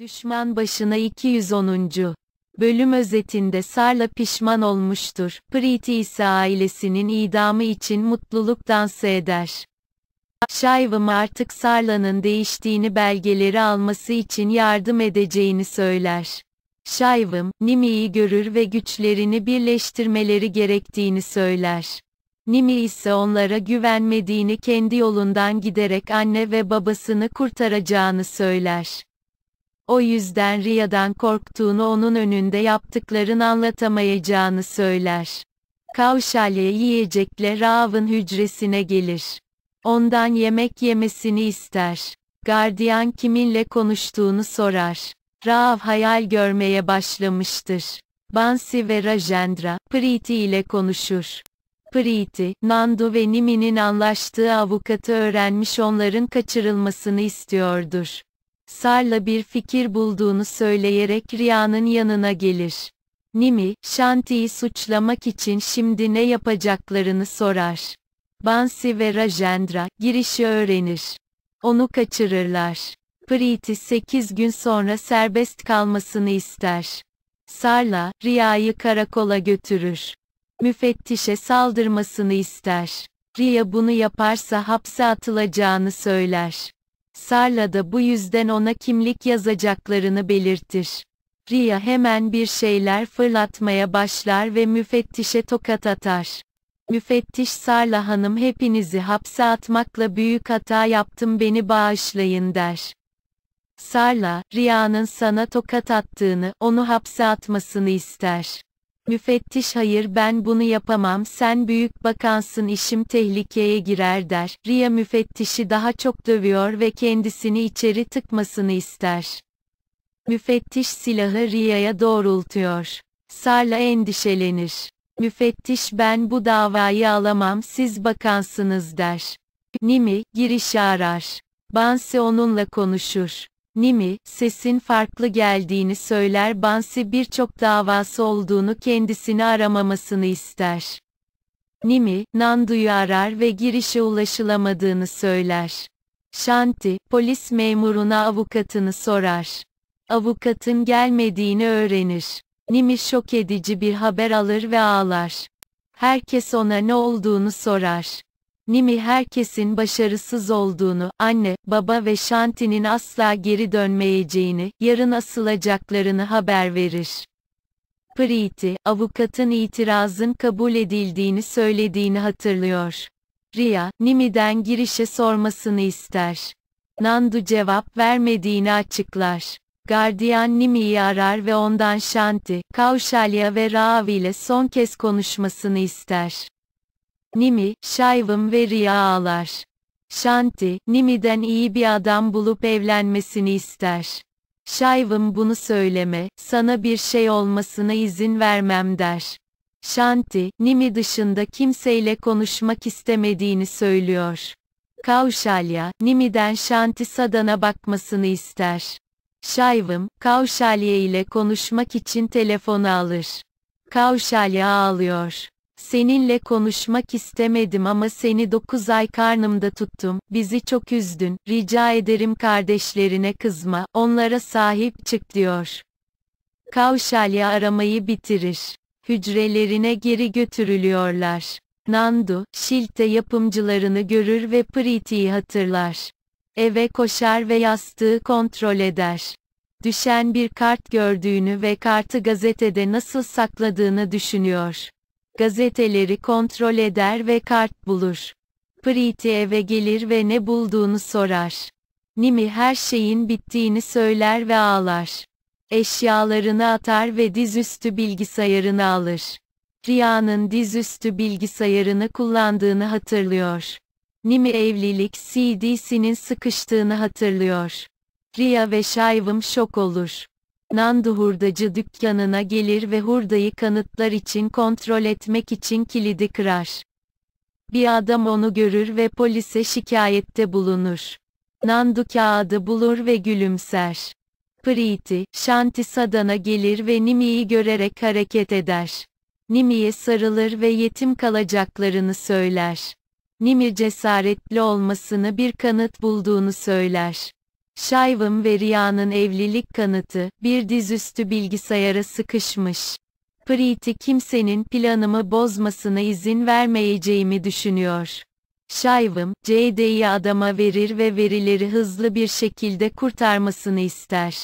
Düşman başına 210. Bölüm özetinde Sarla pişman olmuştur. Priti ise ailesinin idamı için mutluluk dansı eder. Şayvım artık Sarla'nın değiştiğini belgeleri alması için yardım edeceğini söyler. Şayvım, Nimi'yi görür ve güçlerini birleştirmeleri gerektiğini söyler. Nimi ise onlara güvenmediğini kendi yolundan giderek anne ve babasını kurtaracağını söyler. O yüzden Riya'dan korktuğunu onun önünde yaptıkların anlatamayacağını söyler. Kavşalye yiyecekle Raav'ın hücresine gelir. Ondan yemek yemesini ister. Gardiyan kiminle konuştuğunu sorar. Raav hayal görmeye başlamıştır. Bansi ve Rajendra, Priti ile konuşur. Priti, Nandu ve Nimi'nin anlaştığı avukatı öğrenmiş onların kaçırılmasını istiyordur. Sarla bir fikir bulduğunu söyleyerek Ria'nın yanına gelir. Nimi, Shanti'yi suçlamak için şimdi ne yapacaklarını sorar. Bansi ve Rajendra, girişi öğrenir. Onu kaçırırlar. Preeti 8 gün sonra serbest kalmasını ister. Sarla, Riya'yı karakola götürür. Müfettişe saldırmasını ister. Riya bunu yaparsa hapse atılacağını söyler. Sarla da bu yüzden ona kimlik yazacaklarını belirtir. Ria hemen bir şeyler fırlatmaya başlar ve müfettişe tokat atar. Müfettiş Sarla Hanım hepinizi hapse atmakla büyük hata yaptım beni bağışlayın der. Sarla, Ria'nın sana tokat attığını, onu hapse atmasını ister. Müfettiş hayır ben bunu yapamam sen büyük bakansın işim tehlikeye girer der. Ria müfettişi daha çok dövüyor ve kendisini içeri tıkmasını ister. Müfettiş silahı Ria'ya doğrultuyor. Sarla endişelenir. Müfettiş ben bu davayı alamam siz bakansınız der. Nimi, girişi arar. Bansi onunla konuşur. Nimi, sesin farklı geldiğini söyler Bansi birçok davası olduğunu kendisini aramamasını ister. Nimi, Nandu'yu arar ve girişe ulaşılamadığını söyler. Shanti, polis memuruna avukatını sorar. Avukatın gelmediğini öğrenir. Nimi şok edici bir haber alır ve ağlar. Herkes ona ne olduğunu sorar. Nimi herkesin başarısız olduğunu, anne, baba ve Shanti'nin asla geri dönmeyeceğini, yarın asılacaklarını haber verir. Preeti, avukatın itirazın kabul edildiğini söylediğini hatırlıyor. Ria, Nimi'den girişe sormasını ister. Nandu cevap vermediğini açıklar. Gardiyan Nimi'yi arar ve ondan Shanti, Kaushalya ve Ravi ile son kez konuşmasını ister. Nimi, şayvım ve ağlar. Shanti, Nimi'den iyi bir adam bulup evlenmesini ister. Şayvım bunu söyleme, sana bir şey olmasına izin vermem der. Shanti, Nimi dışında kimseyle konuşmak istemediğini söylüyor. Kauşalya, Nimi'den Shanti Sadan'a bakmasını ister. Şayvım, Kauşalya ile konuşmak için telefonu alır. Kauşalya ağlıyor. Seninle konuşmak istemedim ama seni 9 ay karnımda tuttum, bizi çok üzdün, rica ederim kardeşlerine kızma, onlara sahip çık diyor. Kavşalya aramayı bitirir. Hücrelerine geri götürülüyorlar. Nandu, Şilte yapımcılarını görür ve Priti'yi hatırlar. Eve koşar ve yastığı kontrol eder. Düşen bir kart gördüğünü ve kartı gazetede nasıl sakladığını düşünüyor gazeteleri kontrol eder ve kart bulur. Priti eve gelir ve ne bulduğunu sorar. Nimi her şeyin bittiğini söyler ve ağlar. Eşyalarını atar ve dizüstü bilgisayarını alır. Riya'nın dizüstü bilgisayarını kullandığını hatırlıyor. Nimi evlilik CD'sinin sıkıştığını hatırlıyor. Riya ve Şayvım şok olur. Nandu hurdacı dükkanına gelir ve hurdayı kanıtlar için kontrol etmek için kilidi kırar. Bir adam onu görür ve polise şikayette bulunur. Nandu kağıdı bulur ve gülümser. Priti, Shanti Sadan'a gelir ve Nimi'yi görerek hareket eder. Nimi'ye sarılır ve yetim kalacaklarını söyler. Nimi cesaretli olmasını bir kanıt bulduğunu söyler. Şayvım ve Riya'nın evlilik kanıtı, bir dizüstü bilgisayara sıkışmış. Preeti kimsenin planımı bozmasına izin vermeyeceğimi düşünüyor. Şayvım, CD'yi adama verir ve verileri hızlı bir şekilde kurtarmasını ister.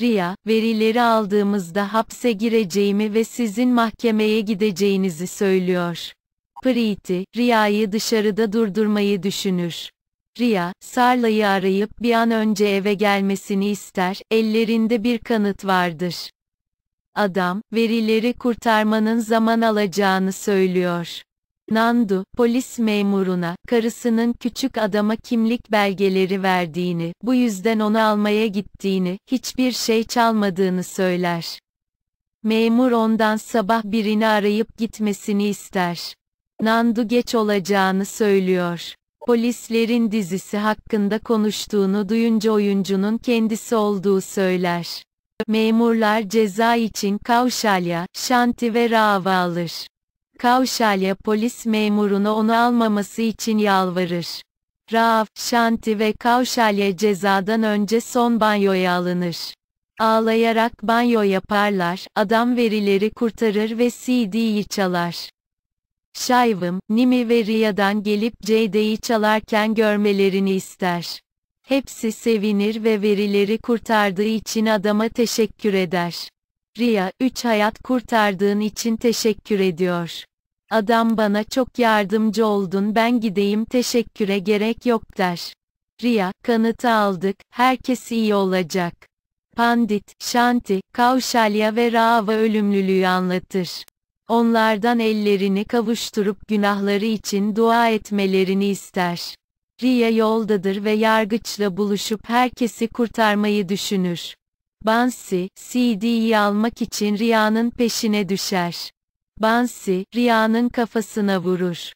Riya, verileri aldığımızda hapse gireceğimi ve sizin mahkemeye gideceğinizi söylüyor. Preeti, Riya'yı dışarıda durdurmayı düşünür. Ria, Sarla'yı arayıp bir an önce eve gelmesini ister, ellerinde bir kanıt vardır. Adam, verileri kurtarmanın zaman alacağını söylüyor. Nandu, polis memuruna, karısının küçük adama kimlik belgeleri verdiğini, bu yüzden onu almaya gittiğini, hiçbir şey çalmadığını söyler. Memur ondan sabah birini arayıp gitmesini ister. Nandu geç olacağını söylüyor. Polislerin dizisi hakkında konuştuğunu duyunca oyuncunun kendisi olduğu söyler. Memurlar ceza için Kavşalya, Şanti ve Rava alır. Kavşalya polis memuruna onu almaması için yalvarır. Rav, Şanti ve Kavşalya cezadan önce son banyoya alınır. Ağlayarak banyo yaparlar, adam verileri kurtarır ve CD'yi çalar. Şayvım, Nimi ve Riya'dan gelip Ceyda'yı çalarken görmelerini ister. Hepsi sevinir ve verileri kurtardığı için adama teşekkür eder. Riya, üç hayat kurtardığın için teşekkür ediyor. Adam bana çok yardımcı oldun ben gideyim teşekküre gerek yok der. Riya, kanıtı aldık, herkes iyi olacak. Pandit, Shanti, Kauşalya ve Rava ölümlülüğü anlatır onlardan ellerini kavuşturup günahları için dua etmelerini ister. Riya yoldadır ve yargıçla buluşup herkesi kurtarmayı düşünür. Bansi, CD'yi almak için Riya'nın peşine düşer. Bansi, Riya'nın kafasına vurur.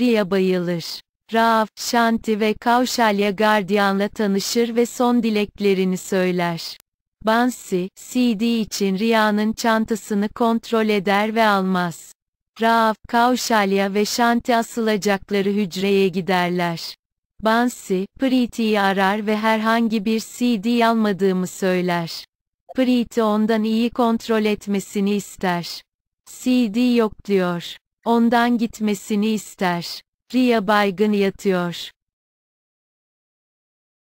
Riya bayılır. Raaf, Shanti ve Kauşalya gardiyanla tanışır ve son dileklerini söyler. Bansi, CD için Ria'nın çantasını kontrol eder ve almaz. Raaf, Kauşalya ve Shanti asılacakları hücreye giderler. Bansi, Preeti'yi arar ve herhangi bir CD almadığımı söyler. Preeti ondan iyi kontrol etmesini ister. CD yok diyor. Ondan gitmesini ister. Ria baygın yatıyor.